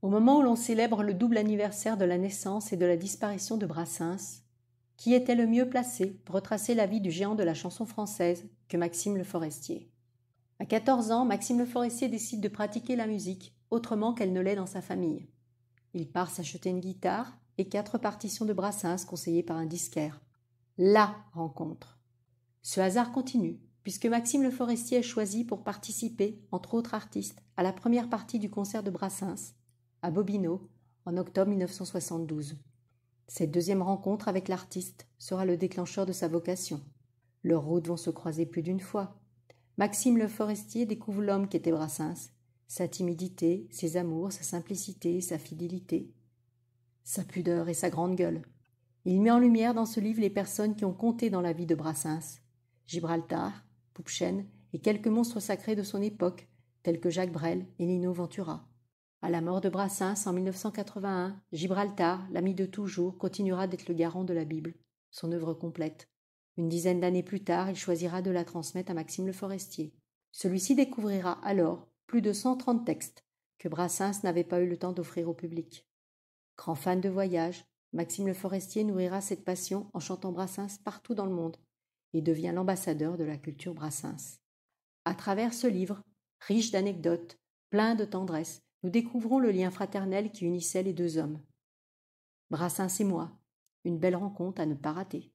Au moment où l'on célèbre le double anniversaire de la naissance et de la disparition de Brassens, qui était le mieux placé pour retracer la vie du géant de la chanson française que Maxime Le Forestier À 14 ans, Maxime Le Forestier décide de pratiquer la musique autrement qu'elle ne l'est dans sa famille. Il part s'acheter une guitare et quatre partitions de Brassens conseillées par un disquaire. La rencontre. Ce hasard continue, puisque Maxime Le Forestier est choisi pour participer, entre autres artistes, à la première partie du concert de Brassens à Bobino, en octobre 1972. Cette deuxième rencontre avec l'artiste sera le déclencheur de sa vocation. Leurs routes vont se croiser plus d'une fois. Maxime le Forestier découvre l'homme qu'était Brassens, sa timidité, ses amours, sa simplicité, sa fidélité, sa pudeur et sa grande gueule. Il met en lumière dans ce livre les personnes qui ont compté dans la vie de Brassens Gibraltar, Poupchen et quelques monstres sacrés de son époque, tels que Jacques Brel et Lino Ventura. À la mort de Brassens en 1981, Gibraltar, l'ami de toujours, continuera d'être le garant de la Bible, son œuvre complète. Une dizaine d'années plus tard, il choisira de la transmettre à Maxime le Forestier. Celui-ci découvrira alors plus de 130 textes que Brassens n'avait pas eu le temps d'offrir au public. Grand fan de voyage, Maxime le Forestier nourrira cette passion en chantant Brassens partout dans le monde et devient l'ambassadeur de la culture Brassens. À travers ce livre, riche d'anecdotes, plein de tendresse, nous découvrons le lien fraternel qui unissait les deux hommes. Brassens et moi, une belle rencontre à ne pas rater.